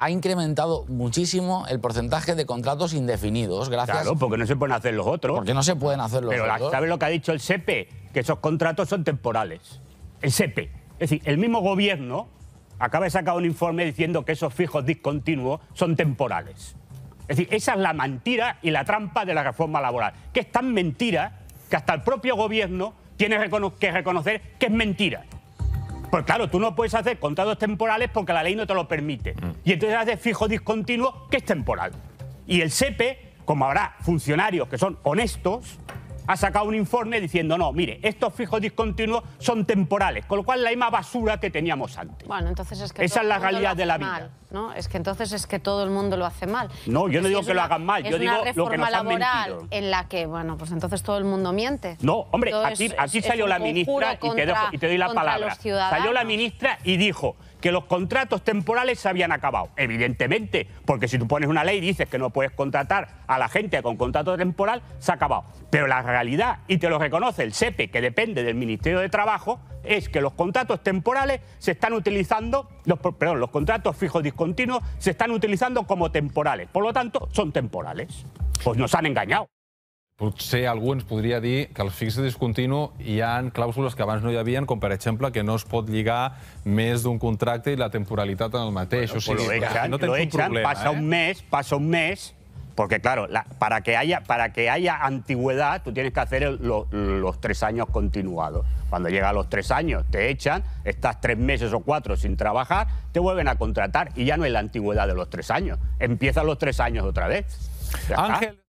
ha incrementado muchísimo el porcentaje de contratos indefinidos, gracias. Claro, porque no se pueden hacer los otros. Porque no se pueden hacer los otros. Pero ¿sabes lo que ha dicho el SEPE? Que esos contratos son temporales. El SEPE. Es decir, el mismo gobierno acaba de sacar un informe diciendo que esos fijos discontinuos son temporales. Es decir, esa es la mentira y la trampa de la reforma laboral, que es tan mentira que hasta el propio gobierno tiene que reconocer que es mentira. Pues claro, tú no puedes hacer contratos temporales porque la ley no te lo permite. Mm. Y entonces haces fijo discontinuo que es temporal. Y el SEPE, como habrá funcionarios que son honestos, ha sacado un informe diciendo, no, mire, estos fijos discontinuos son temporales, con lo cual la misma basura que teníamos antes. Bueno, entonces es que... Esa es la realidad de la vida. ¿no? Es que entonces es que todo el mundo lo hace mal. No, yo no digo que lo hagan mal, yo digo lo que nos han en la que, bueno, pues entonces todo el mundo miente. No, hombre, aquí, salió la ministra y, te y, te doy la palabra. Salió la ministra y dijo que los contratos temporales se habían acabado. Evidentemente, porque si tú pones una ley y dices que no puedes contratar a la gente con contrato temporal, se ha acabado. Pero la realidad, y te lo reconoce el SEPE, que depende del Ministerio de Trabajo, es que los contratos temporales se están utilizando, los, perdón, los contratos fijos discontinuos se están utilizando como temporales. Por lo tanto, son temporales. Pues nos han engañado. Potser algú ens podria dir que els fix discontinu hi ha clàusules que abans no hi havien, com per exemple que no es pot lligar més d'un contracte i la temporalitat en el mateix. Bueno, o sigui, lo echan, no tens lo echan, un problema, passa eh? un mes, passa un mes, Porque claro, para, que haya, para que haya antigüedad, tú tienes que hacer los tres años continuados. Cuando llega los tres años, te echan, estás tres meses o cuatro sin trabajar, te vuelven a contratar y ya no es la antigüedad de los tres años. Empiezan los tres años otra vez. Ángel.